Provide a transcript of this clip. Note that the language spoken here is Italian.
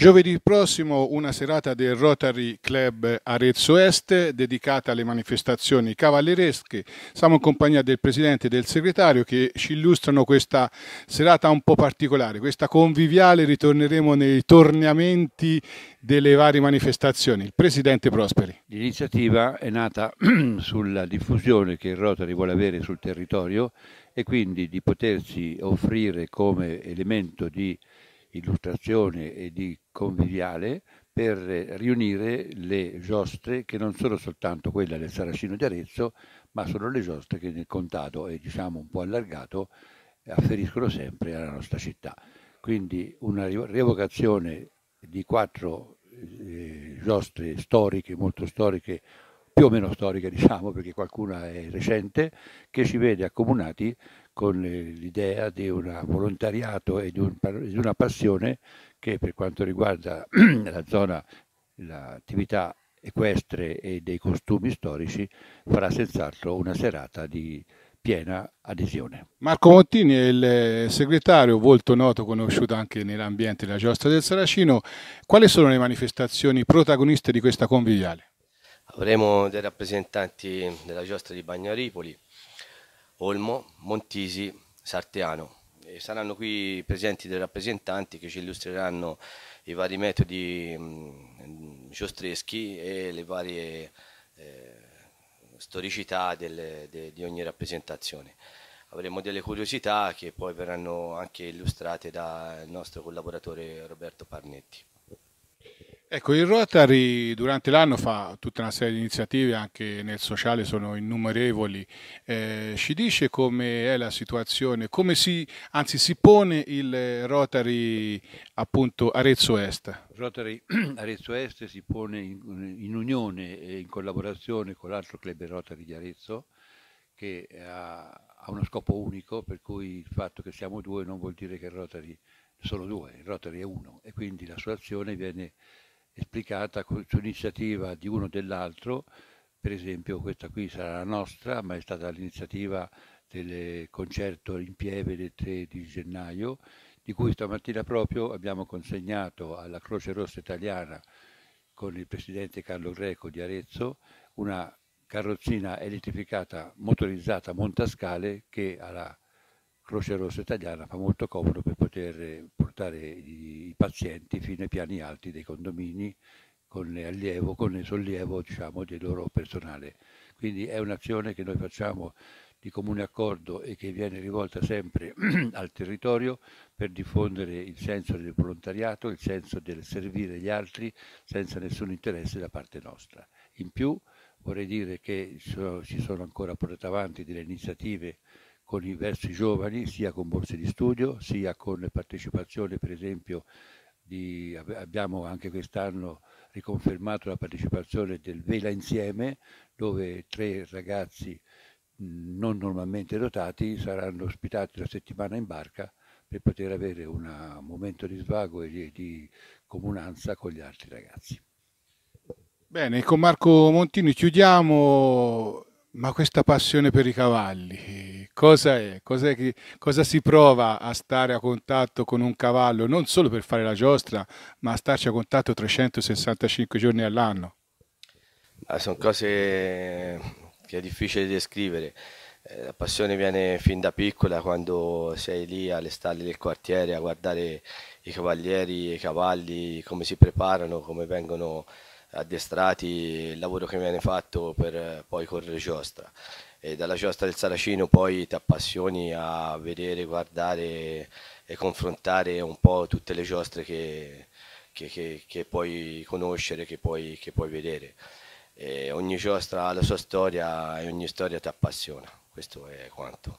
Giovedì prossimo una serata del Rotary Club Arezzo Est dedicata alle manifestazioni cavalleresche. Siamo in compagnia del presidente e del segretario che ci illustrano questa serata un po' particolare, questa conviviale. Ritorneremo nei torneamenti delle varie manifestazioni. Il presidente Prosperi. L'iniziativa è nata sulla diffusione che il Rotary vuole avere sul territorio e quindi di potersi offrire come elemento di illustrazione e di conviviale per riunire le giostre che non sono soltanto quella del Saracino di Arezzo, ma sono le giostre che nel contado e diciamo un po' allargato afferiscono sempre alla nostra città. Quindi una rievocazione di quattro eh, giostre storiche, molto storiche, più o meno storiche diciamo perché qualcuna è recente, che ci vede accomunati con eh, l'idea di un volontariato e di, un, di, una passione che per quanto riguarda la zona, l'attività equestre e dei costumi storici farà senz'altro una serata di piena adesione. Marco Montini è il eh, segretario, volto noto, conosciuto anche nell'ambiente della giostra del Saracino. Quali sono le manifestazioni protagoniste di questa conviviale? Avremo dei rappresentanti della giostra di Bagnaripoli, Olmo, Montisi, Sarteano. E saranno qui presenti dei rappresentanti che ci illustreranno i vari metodi mh, mm, giostreschi e le varie eh, storicità delle, de, di ogni rappresentazione. Avremo delle curiosità che poi verranno anche illustrate dal nostro collaboratore Roberto Parnetti. Ecco, il Rotary durante l'anno fa tutta una serie di iniziative, anche nel sociale sono innumerevoli. Eh, ci dice come è la situazione, come si, anzi, si pone il Rotary appunto Arezzo Est? Rotary Arezzo Est si pone in, in unione e in collaborazione con l'altro club Rotary di Arezzo che ha, ha uno scopo unico, per cui il fatto che siamo due non vuol dire che il Rotary sono due, il Rotary è uno e quindi la sua azione viene esplicata su iniziativa di uno o dell'altro, per esempio questa qui sarà la nostra, ma è stata l'iniziativa del concerto in Pieve del 3 di gennaio, di cui stamattina proprio abbiamo consegnato alla Croce Rossa Italiana con il presidente Carlo Greco di Arezzo una carrozzina elettrificata motorizzata montascale che alla Croce Rossa Italiana fa molto comodo per poter portare i, i pazienti fino ai piani alti dei condomini con allievo, con sollievo diciamo, del loro personale. Quindi è un'azione che noi facciamo di comune accordo e che viene rivolta sempre al territorio per diffondere il senso del volontariato, il senso del servire gli altri senza nessun interesse da parte nostra. In più vorrei dire che ci sono ancora portate avanti delle iniziative con i versi giovani, sia con borse di studio, sia con partecipazione per esempio di, abbiamo anche quest'anno riconfermato la partecipazione del Vela Insieme, dove tre ragazzi non normalmente dotati saranno ospitati la settimana in barca per poter avere un momento di svago e di, di comunanza con gli altri ragazzi. Bene, con Marco Montini chiudiamo ma questa passione per i cavalli, cosa è? Cosa, che, cosa, si prova a stare a contatto con un cavallo, non solo per fare la giostra, ma a starci a contatto 365 giorni all'anno? Ah, sono cose che è difficile descrivere. Eh, la passione viene fin da piccola quando sei lì alle stalle del quartiere a guardare i cavalieri, e i cavalli, come si preparano, come vengono addestrati, il lavoro che viene fatto per eh, poi correre giostra. E dalla giostra del Saracino poi ti appassioni a vedere, guardare e confrontare un po' tutte le giostre che, che, che, che puoi conoscere, che puoi, che puoi vedere. E ogni giostra ha la sua storia e ogni storia ti appassiona, questo è quanto.